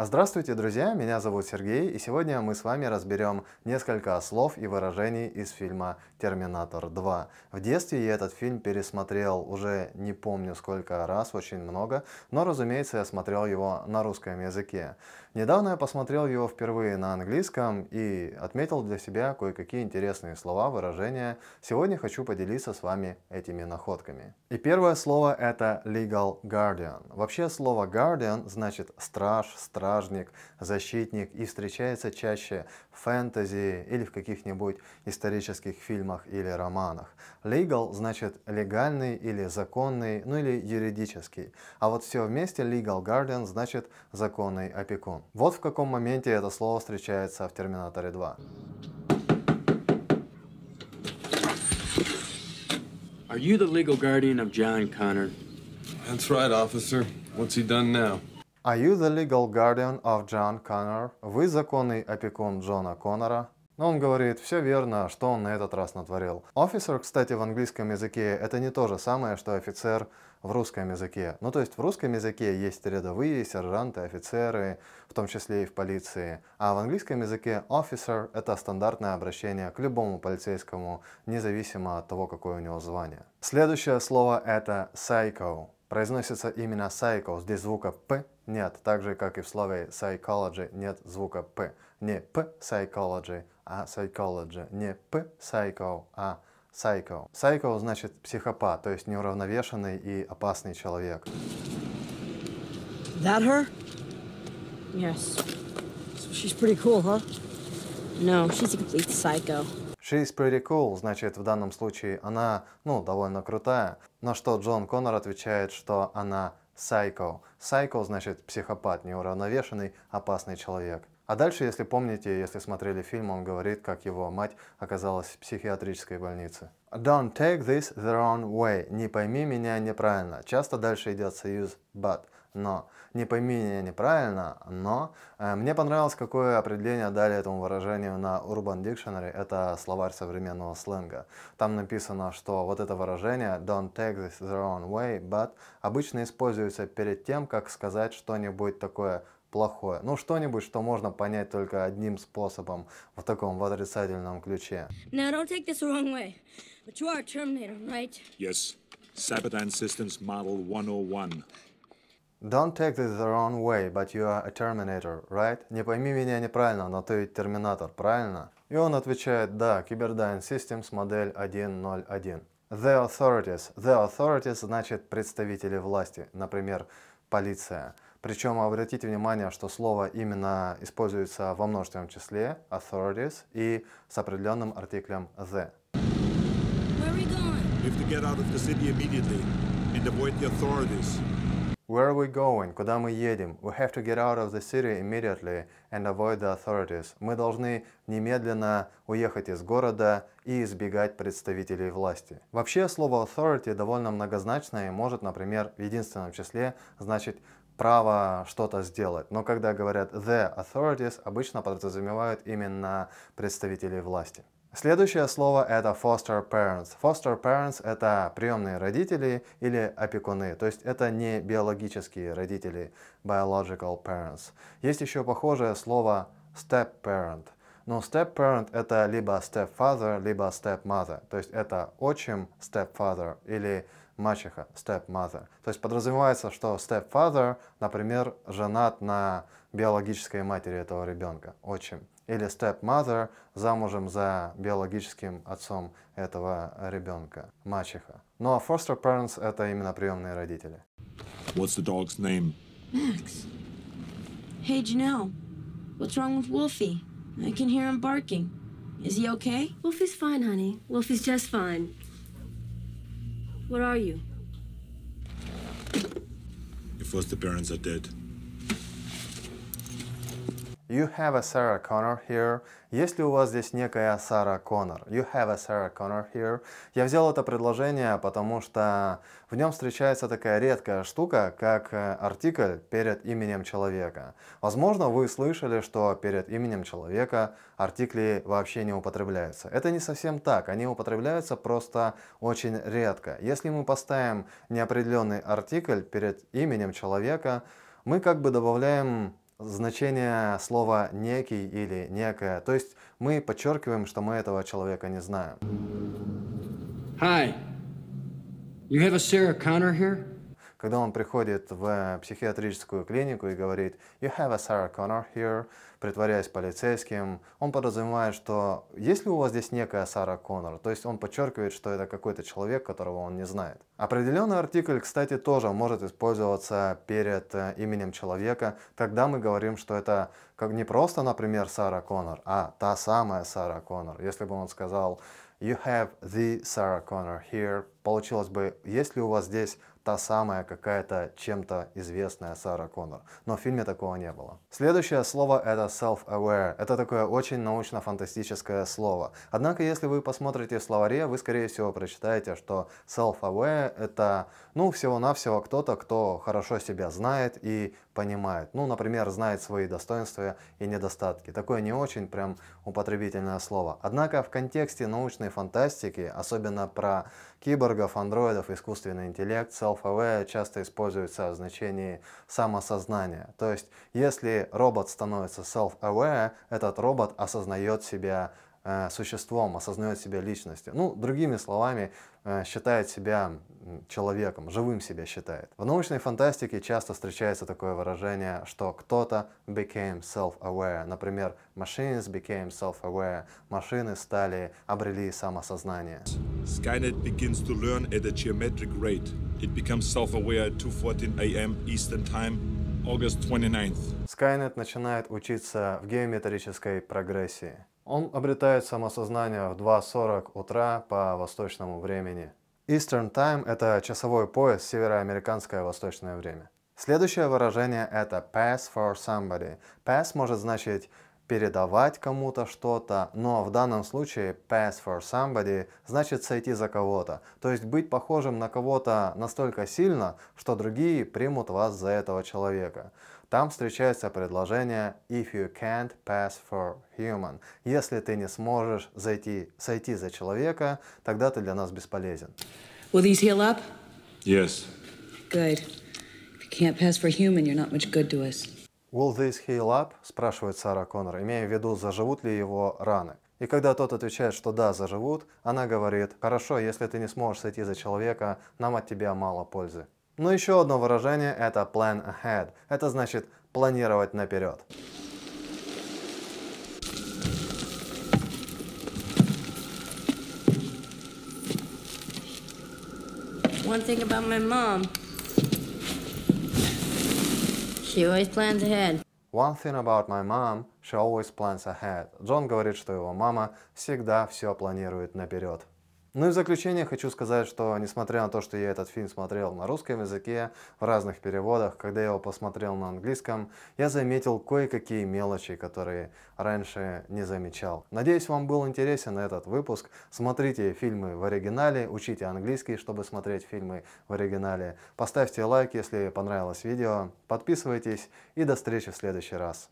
А здравствуйте, друзья! Меня зовут Сергей, и сегодня мы с вами разберем несколько слов и выражений из фильма «Терминатор 2». В детстве я этот фильм пересмотрел уже не помню сколько раз, очень много, но, разумеется, я смотрел его на русском языке. Недавно я посмотрел его впервые на английском и отметил для себя кое-какие интересные слова, выражения. Сегодня хочу поделиться с вами этими находками. И первое слово это legal guardian. Вообще слово guardian значит страж, стражник, защитник и встречается чаще в фэнтези или в каких-нибудь исторических фильмах или романах. Legal значит легальный или законный, ну или юридический. А вот все вместе legal guardian значит законный опекун. Дракон. Вот в каком моменте это слово встречается в Терминаторе 2. Are you the legal guardian of John Connor? That's right, officer. What's he done now? Are you the legal guardian of John Connor? Вы законный опекун Джона Коннора? Но он говорит, все верно, что он на этот раз натворил. Офицер, кстати, в английском языке это не то же самое, что офицер в русском языке. Ну, то есть в русском языке есть рядовые, сержанты, офицеры, в том числе и в полиции. А в английском языке officer – это стандартное обращение к любому полицейскому, независимо от того, какое у него звание. Следующее слово – это psycho. Произносится именно psycho, здесь звука «п» нет, так же, как и в слове psychology нет звука «п». Не «п» psychology, а psychology. Не psycho, а psycho. Psycho значит психопат, то есть неуравновешенный и опасный человек. That her? Yes. So she's pretty cool, huh? No, she's a complete psycho. She's pretty cool, значит, в данном случае она, ну, довольно крутая. На что Джон Коннор отвечает, что она psycho. Psycho значит психопат, неуравновешенный, опасный человек. А дальше, если помните, если смотрели фильм, он говорит, как его мать оказалась в психиатрической больнице. Don't take this the wrong way. Не пойми меня неправильно. Часто дальше идет союз but, но. Не пойми меня неправильно, но. Э, мне понравилось, какое определение дали этому выражению на Urban Dictionary. Это словарь современного сленга. Там написано, что вот это выражение don't take this the wrong way, but обычно используется перед тем, как сказать что-нибудь такое плохое. Ну, что-нибудь, что можно понять только одним способом, в таком в отрицательном ключе. Oh don't take this the wrong way, but you are a Terminator, right? Не пойми меня неправильно, но ты ведь Терминатор, правильно? И он отвечает, да, Cyberdyne Systems модель 101. The authorities. The authorities значит представители власти. Например, полиция. Причем обратите внимание, что слово именно используется во множественном числе authorities и с определенным артиклем the. Where are we going? Куда мы едем? We have to get out of the city immediately and avoid the authorities. Мы должны немедленно уехать из города и избегать представителей власти. Вообще слово authority довольно многозначное и может, например, в единственном числе значить право что-то сделать. Но когда говорят the authorities, обычно подразумевают именно представителей власти. Следующее слово это foster parents. Foster parents это приемные родители или опекуны, то есть это не биологические родители, biological parents. Есть еще похожее слово step parent. Но ну, step parent это либо step father, либо step mother, то есть это отчим step father или мачеха step mother. То есть подразумевается, что step father, например, женат на биологической матери этого ребенка, отчим или stepmother замужем за биологическим отцом этого ребенка, мачеха. Ну а foster parents – это именно приемные родители. What's the dog's name? Max. Hey, Janelle. What's wrong with Wolfie? I can hear him barking. Is he okay? Wolfie's fine, honey. Wolfie's just fine. What are you? If foster parents are dead, You have a Sarah Connor here. Если у вас здесь некая Сара Коннор. You have a Sarah Connor here. Я взял это предложение, потому что в нем встречается такая редкая штука, как э, артикль перед именем человека. Возможно, вы слышали, что перед именем человека артикли вообще не употребляются. Это не совсем так. Они употребляются просто очень редко. Если мы поставим неопределенный артикль перед именем человека, мы как бы добавляем значение слова «некий» или «некая». То есть мы подчеркиваем, что мы этого человека не знаем. Hi. You have a Sarah Connor here? Когда он приходит в психиатрическую клинику и говорит «You have a Sarah Connor here», притворяясь полицейским. Он подразумевает, что есть ли у вас здесь некая Сара Коннор, то есть он подчеркивает, что это какой-то человек, которого он не знает. Определенный артикль, кстати, тоже может использоваться перед э, именем человека, когда мы говорим, что это как не просто, например, Сара Коннор, а та самая Сара Коннор. Если бы он сказал You have the Sarah Connor here. Получилось бы, есть ли у вас здесь та самая какая-то чем-то известная Сара Коннор. Но в фильме такого не было. Следующее слово это self-aware. Это такое очень научно-фантастическое слово. Однако, если вы посмотрите в словаре, вы, скорее всего, прочитаете, что self-aware — это, ну, всего-навсего кто-то, кто хорошо себя знает и понимает. Ну, например, знает свои достоинства и недостатки. Такое не очень прям употребительное слово. Однако в контексте научной фантастики, особенно про киборгов, андроидов, искусственный интеллект, self-aware часто используется в значении самосознания. То есть, если робот становится self self-aware, этот робот осознает себя э, существом, осознает себя личностью. Ну, другими словами, э, считает себя человеком, живым себя считает. В научной фантастике часто встречается такое выражение, что кто-то became self-aware. Например, machines became self-aware. Машины стали, обрели самосознание. Skynet begins to learn at a geometric rate. It becomes self-aware at 2.14 a.m. Eastern Time August 29th. Skynet начинает учиться в геометрической прогрессии. Он обретает самосознание в 2.40 утра по восточному времени. Eastern Time – это часовой пояс североамериканское восточное время. Следующее выражение – это pass for somebody. Pass может значить передавать кому-то что-то, но в данном случае pass for somebody значит сойти за кого-то, то есть быть похожим на кого-то настолько сильно, что другие примут вас за этого человека. Там встречается предложение if you can't pass for human. Если ты не сможешь зайти, сойти за человека, тогда ты для нас бесполезен. Will these heal up? Yes. Good. If you can't pass for human, you're not much good to us. «Will this heal up?» – спрашивает Сара Коннор, имея в виду, заживут ли его раны. И когда тот отвечает, что да, заживут, она говорит, «Хорошо, если ты не сможешь сойти за человека, нам от тебя мало пользы». Но еще одно выражение – это «plan ahead». Это значит «планировать наперед». One thing about my mom. She always plans ahead. One thing about my mom, she always plans ahead. Джон говорит, что его мама всегда все планирует наперед. Ну и в заключение хочу сказать, что несмотря на то, что я этот фильм смотрел на русском языке, в разных переводах, когда я его посмотрел на английском, я заметил кое-какие мелочи, которые раньше не замечал. Надеюсь, вам был интересен этот выпуск. Смотрите фильмы в оригинале, учите английский, чтобы смотреть фильмы в оригинале. Поставьте лайк, если понравилось видео, подписывайтесь и до встречи в следующий раз.